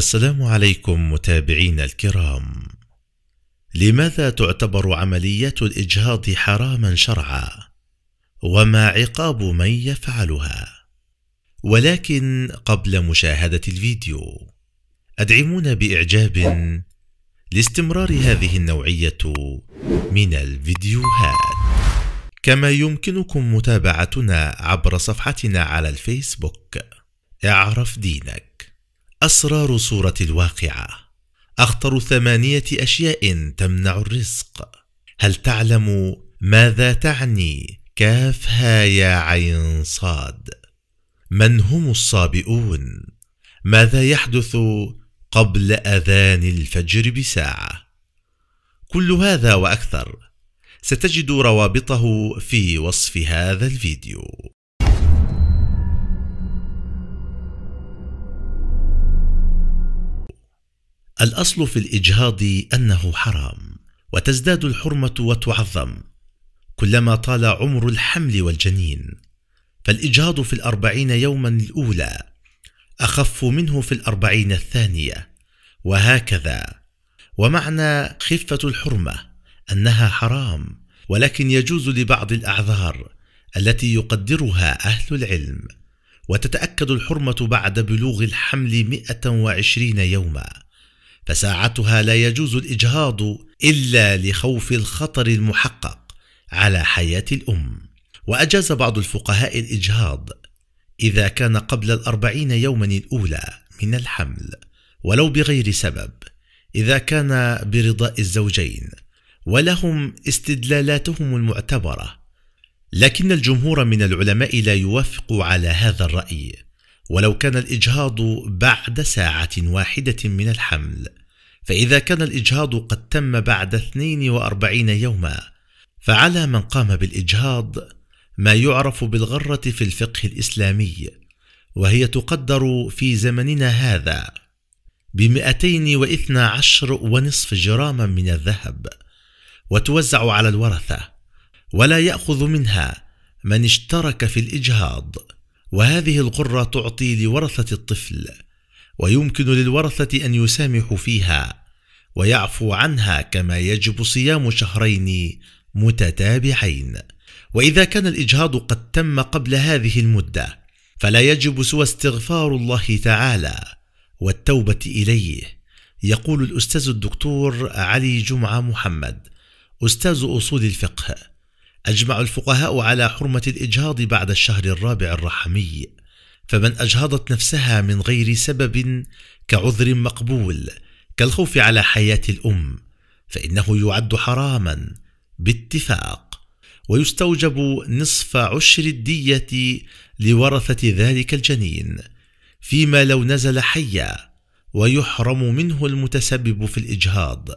السلام عليكم متابعينا الكرام لماذا تعتبر عمليات الاجهاض حراما شرعا وما عقاب من يفعلها ولكن قبل مشاهده الفيديو ادعمونا باعجاب لاستمرار هذه النوعيه من الفيديوهات كما يمكنكم متابعتنا عبر صفحتنا على الفيسبوك اعرف دينك أسرار صورة الواقعة أخطر ثمانية أشياء تمنع الرزق هل تعلم ماذا تعني كافها يا عين صاد من هم الصابئون ماذا يحدث قبل أذان الفجر بساعة كل هذا وأكثر ستجد روابطه في وصف هذا الفيديو الأصل في الإجهاض أنه حرام وتزداد الحرمة وتعظم كلما طال عمر الحمل والجنين فالإجهاض في الأربعين يوما الأولى أخف منه في الأربعين الثانية وهكذا ومعنى خفة الحرمة أنها حرام ولكن يجوز لبعض الأعذار التي يقدرها أهل العلم وتتأكد الحرمة بعد بلوغ الحمل 120 يوماً فساعتها لا يجوز الإجهاض إلا لخوف الخطر المحقق على حياة الأم وأجاز بعض الفقهاء الإجهاض إذا كان قبل الأربعين يوما الأولى من الحمل ولو بغير سبب إذا كان برضاء الزوجين ولهم استدلالاتهم المعتبرة لكن الجمهور من العلماء لا يوافق على هذا الرأي ولو كان الإجهاض بعد ساعة واحدة من الحمل فإذا كان الإجهاض قد تم بعد 42 يوما فعلى من قام بالإجهاض ما يعرف بالغرة في الفقه الإسلامي وهي تقدر في زمننا هذا بمئتين واثنى عشر ونصف جراما من الذهب وتوزع على الورثة ولا يأخذ منها من اشترك في الإجهاض وهذه القرة تعطي لورثة الطفل ويمكن للورثة أن يسامحوا فيها ويعفو عنها كما يجب صيام شهرين متتابعين وإذا كان الإجهاض قد تم قبل هذه المدة فلا يجب سوى استغفار الله تعالى والتوبة إليه يقول الأستاذ الدكتور علي جمعة محمد أستاذ أصول الفقه أجمع الفقهاء على حرمة الإجهاض بعد الشهر الرابع الرحمي فمن أجهضت نفسها من غير سبب كعذر مقبول كالخوف على حياة الأم فإنه يعد حراما باتفاق ويستوجب نصف عشر الدية لورثة ذلك الجنين فيما لو نزل حيا ويحرم منه المتسبب في الإجهاض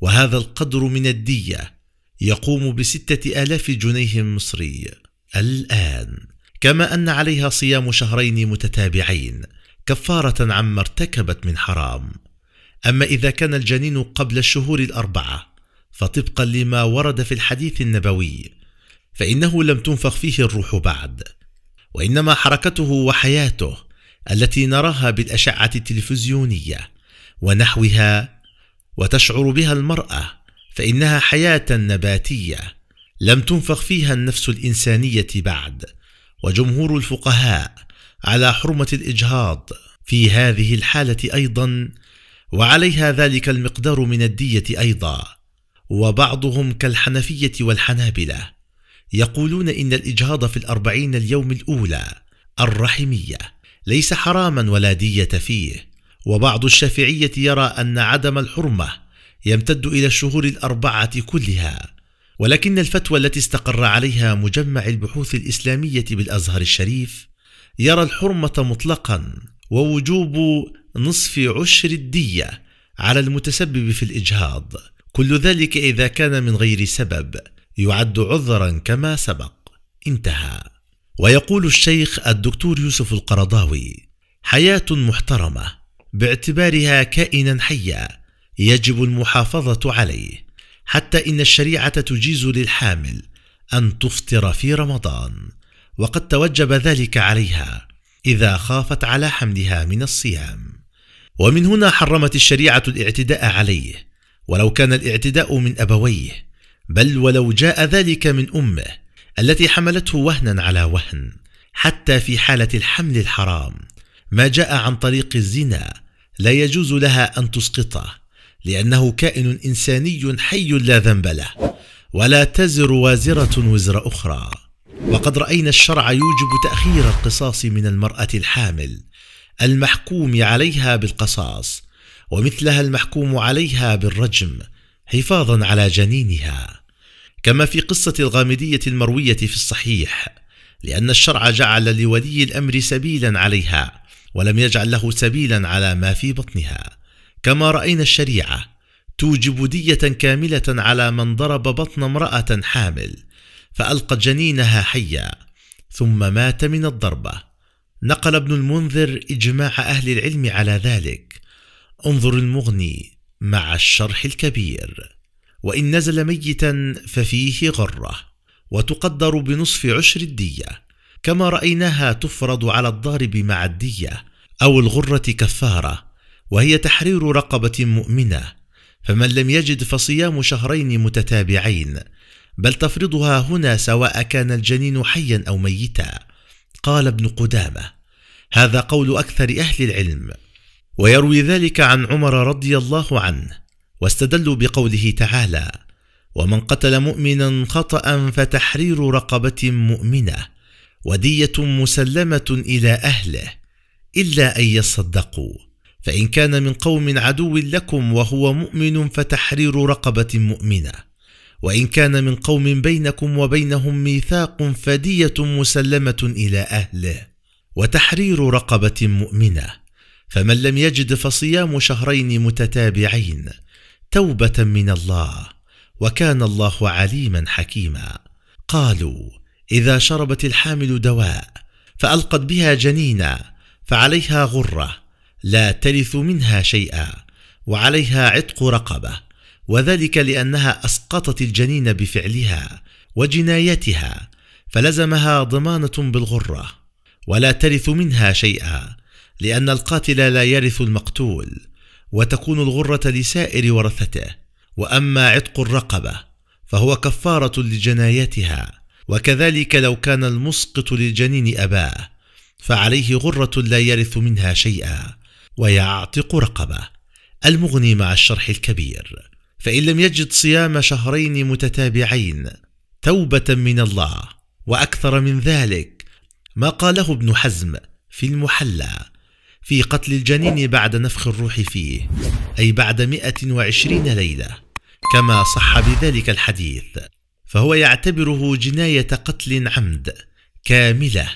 وهذا القدر من الدية يقوم بستة آلاف جنيه مصري الآن كما أن عليها صيام شهرين متتابعين كفارة عما ارتكبت من حرام أما إذا كان الجنين قبل الشهور الأربعة فطبقا لما ورد في الحديث النبوي فإنه لم تنفخ فيه الروح بعد وإنما حركته وحياته التي نراها بالأشعة التلفزيونية ونحوها وتشعر بها المرأة فإنها حياة نباتية لم تنفخ فيها النفس الإنسانية بعد وجمهور الفقهاء على حرمة الإجهاض في هذه الحالة أيضا وعليها ذلك المقدار من الدية أيضا وبعضهم كالحنفية والحنابلة يقولون إن الإجهاض في الأربعين اليوم الأولى الرحمية ليس حراما ولا دية فيه وبعض الشافعية يرى أن عدم الحرمة يمتد إلى الشهور الأربعة كلها ولكن الفتوى التي استقر عليها مجمع البحوث الإسلامية بالأزهر الشريف يرى الحرمة مطلقا ووجوب نصف عشر الدية على المتسبب في الإجهاض كل ذلك إذا كان من غير سبب يعد عذرا كما سبق انتهى ويقول الشيخ الدكتور يوسف القرضاوي حياة محترمة باعتبارها كائنا حيا يجب المحافظة عليه حتى إن الشريعة تجيز للحامل أن تفطر في رمضان وقد توجب ذلك عليها إذا خافت على حملها من الصيام ومن هنا حرمت الشريعة الاعتداء عليه ولو كان الاعتداء من أبويه بل ولو جاء ذلك من أمه التي حملته وهنا على وهن حتى في حالة الحمل الحرام ما جاء عن طريق الزنا لا يجوز لها أن تسقطه لأنه كائن إنساني حي لا ذنب له ولا تزر وازرة وزر أخرى وقد رأينا الشرع يوجب تأخير القصاص من المرأة الحامل المحكوم عليها بالقصاص ومثلها المحكوم عليها بالرجم حفاظا على جنينها كما في قصة الغامدية المروية في الصحيح لأن الشرع جعل لولي الأمر سبيلا عليها ولم يجعل له سبيلا على ما في بطنها كما رأينا الشريعة توجب دية كاملة على من ضرب بطن امرأة حامل فألقت جنينها حيا ثم مات من الضربة نقل ابن المنذر إجماع أهل العلم على ذلك انظر المغني مع الشرح الكبير وإن نزل ميتا ففيه غرة وتقدر بنصف عشر الدية كما رأيناها تفرض على الضارب مع الدية أو الغرة كفارة وهي تحرير رقبة مؤمنة فمن لم يجد فصيام شهرين متتابعين بل تفرضها هنا سواء كان الجنين حيا أو ميتا قال ابن قدامة هذا قول أكثر أهل العلم ويروي ذلك عن عمر رضي الله عنه واستدلوا بقوله تعالى ومن قتل مؤمنا خطأ فتحرير رقبة مؤمنة ودية مسلمة إلى أهله إلا أن يصدقوا فإن كان من قوم عدو لكم وهو مؤمن فتحرير رقبة مؤمنة وإن كان من قوم بينكم وبينهم ميثاق فدية مسلمة إلى أهله وتحرير رقبة مؤمنة فمن لم يجد فصيام شهرين متتابعين توبة من الله وكان الله عليما حكيما قالوا إذا شربت الحامل دواء فألقت بها جنينا فعليها غرة لا تلث منها شيئا وعليها عتق رقبه وذلك لانها اسقطت الجنين بفعلها وجنايتها فلزمها ضمانه بالغره ولا ترث منها شيئا لان القاتل لا يرث المقتول وتكون الغره لسائر ورثته واما عتق الرقبه فهو كفاره لجنايتها وكذلك لو كان المسقط للجنين اباه فعليه غره لا يرث منها شيئا ويعتق رقبه المغني مع الشرح الكبير فان لم يجد صيام شهرين متتابعين توبه من الله واكثر من ذلك ما قاله ابن حزم في المحلى في قتل الجنين بعد نفخ الروح فيه أي بعد 120 ليلة كما صح بذلك الحديث فهو يعتبره جناية قتل عمد كاملة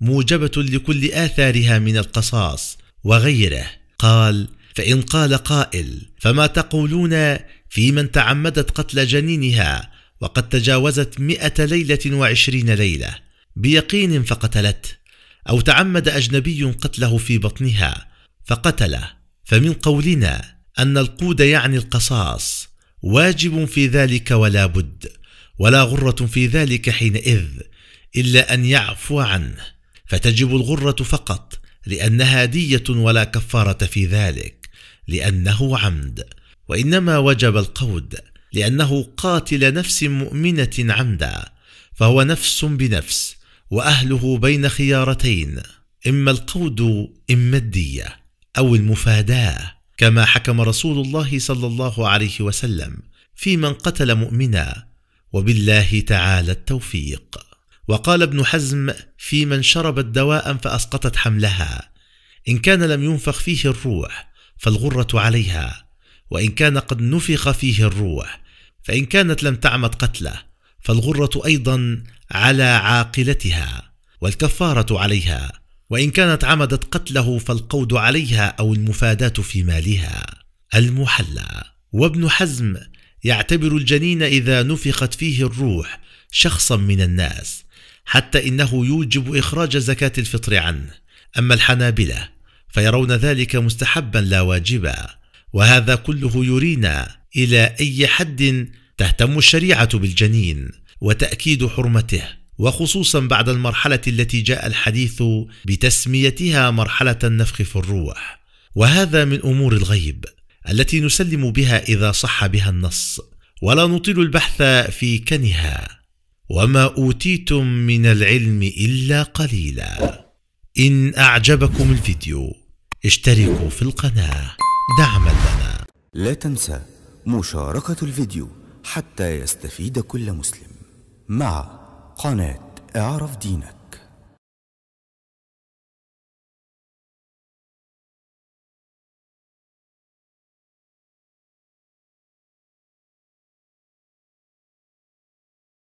موجبة لكل آثارها من القصاص وغيره قال فإن قال قائل فما تقولون في من تعمدت قتل جنينها وقد تجاوزت مئة ليلة وعشرين ليلة بيقين فقتلت أو تعمد أجنبي قتله في بطنها فقتله فمن قولنا أن القود يعني القصاص واجب في ذلك ولا بد ولا غرة في ذلك حينئذ إلا أن يعفو عنه فتجب الغرة فقط لأنها دية ولا كفارة في ذلك لأنه عمد وإنما وجب القود لأنه قاتل نفس مؤمنة عمدا فهو نفس بنفس وأهله بين خيارتين إما القود إما الدية أو المفاداة كما حكم رسول الله صلى الله عليه وسلم في من قتل مؤمنا وبالله تعالى التوفيق وقال ابن حزم في من شربت دواء فأسقطت حملها إن كان لم ينفخ فيه الروح فالغرة عليها وإن كان قد نفخ فيه الروح فإن كانت لم تعمد قتله فالغرة أيضا على عاقلتها والكفارة عليها وإن كانت عمدت قتله فالقود عليها أو المفاداة في مالها المحلى وابن حزم يعتبر الجنين إذا نفخت فيه الروح شخصا من الناس حتى إنه يوجب إخراج زكاة الفطر عنه أما الحنابلة فيرون ذلك مستحبا لا واجبا وهذا كله يرينا إلى أي حد تهتم الشريعة بالجنين وتأكيد حرمته وخصوصا بعد المرحلة التي جاء الحديث بتسميتها مرحلة النفخ في الروح وهذا من أمور الغيب التي نسلم بها إذا صح بها النص ولا نطيل البحث في كنها وما أوتيتم من العلم إلا قليلا إن أعجبكم الفيديو اشتركوا في القناة دعما لنا لا تنسى مشاركة الفيديو حتى يستفيد كل مسلم مع قناة اعرف دينك